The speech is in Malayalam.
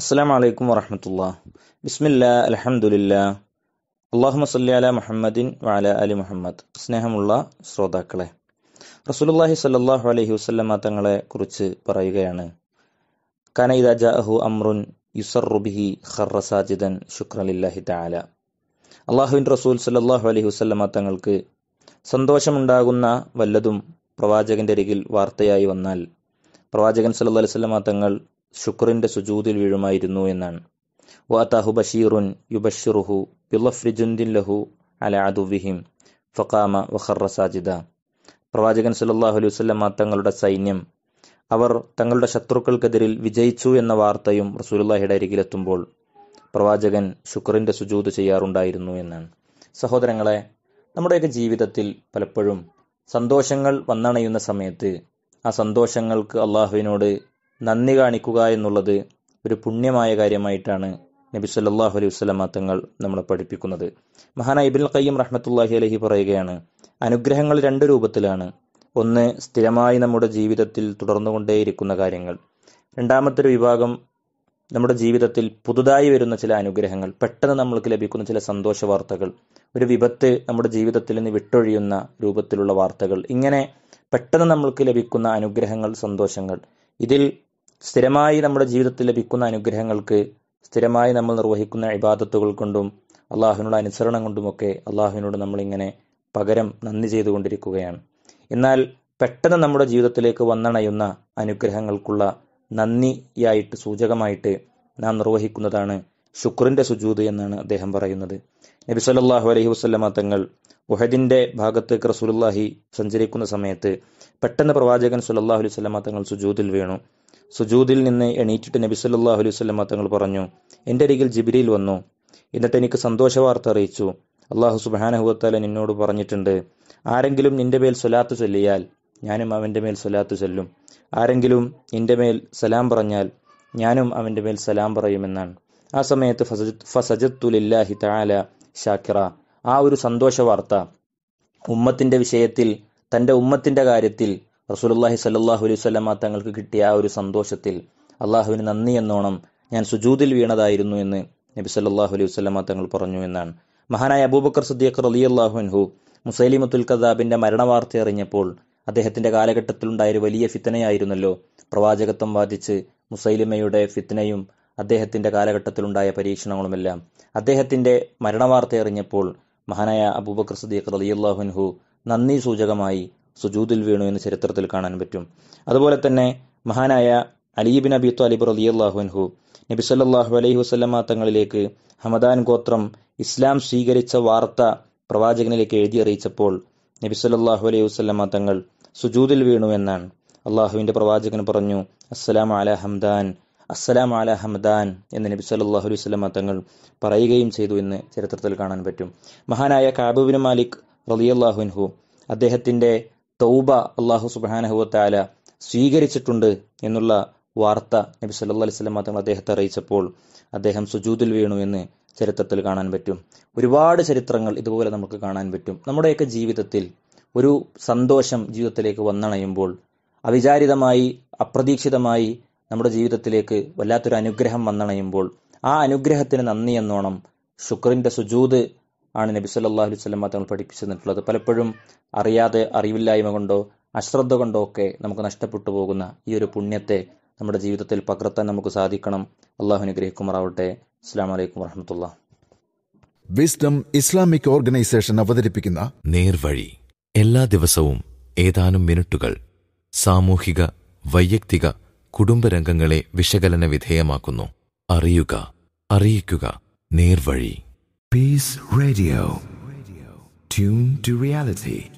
അസ്സാം വലൈക്കും വറഹമത്തുള്ള ബിസ്മില്ല അലഹമുല്ല അള്ളാഹു സല്ലി അല മുഹമ്മദിൻ വാല അലി മുഹമ്മദ് സ്നേഹമുള്ള ശ്രോതാക്കളെ റസൂലുള്ളാഹി സല്ലാഹു അലഹി വസ്ലമ തങ്ങളെ കുറിച്ച് പറയുകയാണ് കനൈദ ജാഹു അമ്രുൻ യുസറുബിഹി ഖർറസാജിദൻ ഷുക്രലില്ലാഹി താല അള്ളാഹുവിൻ റസൂൽ സല്ലാഹു അലഹി വസ്ലമ തങ്ങൾക്ക് സന്തോഷമുണ്ടാകുന്ന വല്ലതും പ്രവാചകന്റെ അരികിൽ വാർത്തയായി വന്നാൽ പ്രവാചകൻ അലൈഹി അലൈവല്ല തങ്ങൾ ശുക്രിന്റെ സുജൂതിൽ വീഴുമായിരുന്നു എന്നാണ് വാതാഹു ബഷീറുൻ യുബഷിറുഹു ബിലഫ്രിജുന്ദിൻ ലഹു അല അദുവിഹിം ഫക്കാമ വഖറ സാജിദ പ്രവാചകൻ സല്ലാഹു അലൈഹി വസ്ലമ തങ്ങളുടെ സൈന്യം അവർ തങ്ങളുടെ ശത്രുക്കൾക്കെതിരിൽ വിജയിച്ചു എന്ന വാർത്തയും റസൂലുല്ലാഹിയുടെ അരികിലെത്തുമ്പോൾ പ്രവാചകൻ ശുക്രിന്റെ സുജൂത് ചെയ്യാറുണ്ടായിരുന്നു എന്നാണ് സഹോദരങ്ങളെ നമ്മുടെയൊക്കെ ജീവിതത്തിൽ പലപ്പോഴും സന്തോഷങ്ങൾ വന്നണയുന്ന സമയത്ത് ആ സന്തോഷങ്ങൾക്ക് അള്ളാഹുവിനോട് നന്ദി കാണിക്കുക എന്നുള്ളത് ഒരു പുണ്യമായ കാര്യമായിട്ടാണ് നബി സല്ലാഹു അലൈഹി വസ്ലമ തങ്ങൾ നമ്മളെ പഠിപ്പിക്കുന്നത് മഹാന ഇബിൻ കയ്യം റഹ്മത്തുല്ലാഹി അലഹി പറയുകയാണ് അനുഗ്രഹങ്ങൾ രണ്ട് രൂപത്തിലാണ് ഒന്ന് സ്ഥിരമായി നമ്മുടെ ജീവിതത്തിൽ തുടർന്നുകൊണ്ടേയിരിക്കുന്ന കാര്യങ്ങൾ രണ്ടാമത്തെ വിഭാഗം നമ്മുടെ ജീവിതത്തിൽ പുതുതായി വരുന്ന ചില അനുഗ്രഹങ്ങൾ പെട്ടെന്ന് നമ്മൾക്ക് ലഭിക്കുന്ന ചില സന്തോഷ വാർത്തകൾ ഒരു വിപത്ത് നമ്മുടെ ജീവിതത്തിൽ നിന്ന് വിട്ടൊഴിയുന്ന രൂപത്തിലുള്ള വാർത്തകൾ ഇങ്ങനെ പെട്ടെന്ന് നമ്മൾക്ക് ലഭിക്കുന്ന അനുഗ്രഹങ്ങൾ സന്തോഷങ്ങൾ ഇതിൽ സ്ഥിരമായി നമ്മുടെ ജീവിതത്തിൽ ലഭിക്കുന്ന അനുഗ്രഹങ്ങൾക്ക് സ്ഥിരമായി നമ്മൾ നിർവഹിക്കുന്ന ഇബാദത്തുകൾ കൊണ്ടും അള്ളാഹുവിനോട് അനുസരണം കൊണ്ടുമൊക്കെ അള്ളാഹുവിനോട് നമ്മളിങ്ങനെ പകരം നന്ദി ചെയ്തുകൊണ്ടിരിക്കുകയാണ് എന്നാൽ പെട്ടെന്ന് നമ്മുടെ ജീവിതത്തിലേക്ക് വന്നണയുന്ന അനുഗ്രഹങ്ങൾക്കുള്ള നന്ദിയായിട്ട് സൂചകമായിട്ട് നാം നിർവഹിക്കുന്നതാണ് ശുക്രന്റെ സുജൂത് എന്നാണ് അദ്ദേഹം പറയുന്നത് നബി സല്ലാഹു അലൈഹി വസ്ലമ തങ്ങൾ ഉഹദിന്റെ ഭാഗത്തേക്ക് റസൂലുല്ലാഹി സഞ്ചരിക്കുന്ന സമയത്ത് പെട്ടെന്ന് പ്രവാചകൻ സുല്ലാഹു അലൈഹി സ്വലമ തങ്ങൾ സുജൂതിൽ വീണു സുജൂദിൽ നിന്ന് എണീറ്റിട്ട് നബി സല്ലാഹു അലൈഹി സ്വലമ തങ്ങൾ പറഞ്ഞു എൻ്റെ അരികിൽ ജിബിരിയിൽ വന്നു എന്നിട്ട് എനിക്ക് സന്തോഷ വാർത്ത അറിയിച്ചു അള്ളാഹു സുബാനഹുവത്താല നിന്നോട് പറഞ്ഞിട്ടുണ്ട് ആരെങ്കിലും നിന്റെ മേൽ സ്വലാത്ത് ചൊല്ലിയാൽ ഞാനും അവൻ്റെ മേൽ സ്വലാത്ത് ചൊല്ലും ആരെങ്കിലും നിന്റെ മേൽ സലാം പറഞ്ഞാൽ ഞാനും അവൻ്റെ മേൽ സലാം പറയുമെന്നാണ് ആ സമയത്ത് ഫസജത്തുലില്ലാഹി താല ഷാക്കിറ ആ ഒരു സന്തോഷ വാർത്ത ഉമ്മത്തിൻ്റെ വിഷയത്തിൽ തൻ്റെ ഉമ്മത്തിൻ്റെ കാര്യത്തിൽ റസൂലുല്ലാഹി സല്ലാഹു അലൈഹി സ്വലമ തങ്ങൾക്ക് കിട്ടിയ ആ ഒരു സന്തോഷത്തിൽ അള്ളാഹുവിന് നന്ദി എന്നോണം ഞാൻ സുജൂതിൽ വീണതായിരുന്നു എന്ന് നബി സല്ലാഹു അലൈഹി വസ്ലമ തങ്ങൾ പറഞ്ഞു എന്നാണ് മഹാനായ അബൂബക്കർ സദ്ദീഖ് റലി അള്ളാഹുൻഹു മുസൈലിമത്തുൽ കദാബിന്റെ മരണവാർത്ത അറിഞ്ഞപ്പോൾ അദ്ദേഹത്തിന്റെ കാലഘട്ടത്തിലുണ്ടായൊരു വലിയ ഫിത്തനയായിരുന്നല്ലോ പ്രവാചകത്വം വാദിച്ച് മുസൈലിമയുടെ ഫിത്തനയും അദ്ദേഹത്തിന്റെ കാലഘട്ടത്തിലുണ്ടായ പരീക്ഷണങ്ങളുമെല്ലാം അദ്ദേഹത്തിന്റെ മരണവാർത്ത അറിഞ്ഞപ്പോൾ മഹാനായ അബൂബക്കർ സദ്ദീഖ് അലി അള്ളാഹുൻഹു നന്ദി സൂചകമായി സുജൂദിൽ വീണു എന്ന് ചരിത്രത്തിൽ കാണാൻ പറ്റും അതുപോലെ തന്നെ മഹാനായ അലീബിൻ അബി താലിബ് അൻഹു നബി സല്ലാഹു അലൈഹി വസ്ലമ തങ്ങളിലേക്ക് ഹമദാൻ ഗോത്രം ഇസ്ലാം സ്വീകരിച്ച വാർത്ത പ്രവാചകനിലേക്ക് എഴുതി അറിയിച്ചപ്പോൾ നബി സല്ലാഹു അലൈഹി വസ്ലമ തങ്ങൾ സുജൂദിൽ വീണു എന്നാണ് അള്ളാഹുവിന്റെ പ്രവാചകൻ പറഞ്ഞു അസ്സലാം അല ഹംദാൻ അസ്സലാം അല ഹംദാൻ എന്ന് നബി സല്ലാഹു അലൈഹി വസ്ലമ തങ്ങൾ പറയുകയും ചെയ്തു എന്ന് ചരിത്രത്തിൽ കാണാൻ പറ്റും മഹാനായ കാബുബിൻ മാലിക് റലിയല്ലാഹുൻഹു അദ്ദേഹത്തിൻ്റെ തൗബ അള്ളാഹു സുബാനഹുവത്താല സ്വീകരിച്ചിട്ടുണ്ട് എന്നുള്ള വാർത്ത നബി സല്ലാ അലൈവല്ലാം തങ്ങൾ അദ്ദേഹത്തെ അറിയിച്ചപ്പോൾ അദ്ദേഹം സുജൂതിൽ വീണു എന്ന് ചരിത്രത്തിൽ കാണാൻ പറ്റും ഒരുപാട് ചരിത്രങ്ങൾ ഇതുപോലെ നമുക്ക് കാണാൻ പറ്റും നമ്മുടെയൊക്കെ ജീവിതത്തിൽ ഒരു സന്തോഷം ജീവിതത്തിലേക്ക് വന്നണയുമ്പോൾ അവിചാരിതമായി അപ്രതീക്ഷിതമായി നമ്മുടെ ജീവിതത്തിലേക്ക് വല്ലാത്തൊരു അനുഗ്രഹം വന്നണയുമ്പോൾ ആ അനുഗ്രഹത്തിന് നന്ദി എന്നോണം ശുക്രന്റെ സുജൂത് ആണ് നബി സല്ലാഹു വല്ലം തങ്ങൾ പഠിപ്പിച്ചു തന്നിട്ടുള്ളത് പലപ്പോഴും അറിയാതെ അറിവില്ലായ്മ കൊണ്ടോ അശ്രദ്ധ കൊണ്ടോ ഒക്കെ നമുക്ക് നഷ്ടപ്പെട്ടു പോകുന്ന ഈ ഒരു പുണ്യത്തെ നമ്മുടെ ജീവിതത്തിൽ പകർത്താൻ നമുക്ക് സാധിക്കണം അള്ളാഹു അനുഗ്രഹിക്കുമാറാവട്ടെ അസ്സാം വലൈക്കും വറഹമത്തുള്ള വിസ്ഡം ഇസ്ലാമിക് ഓർഗനൈസേഷൻ അവതരിപ്പിക്കുന്ന നേർവഴി എല്ലാ ദിവസവും ഏതാനും മിനിറ്റുകൾ സാമൂഹിക വൈയക്തിക കുടുംബരംഗങ്ങളെ വിശകലന വിധേയമാക്കുന്നു അറിയുക അറിയിക്കുക നേർവഴി Peace Radio. Tune to reality.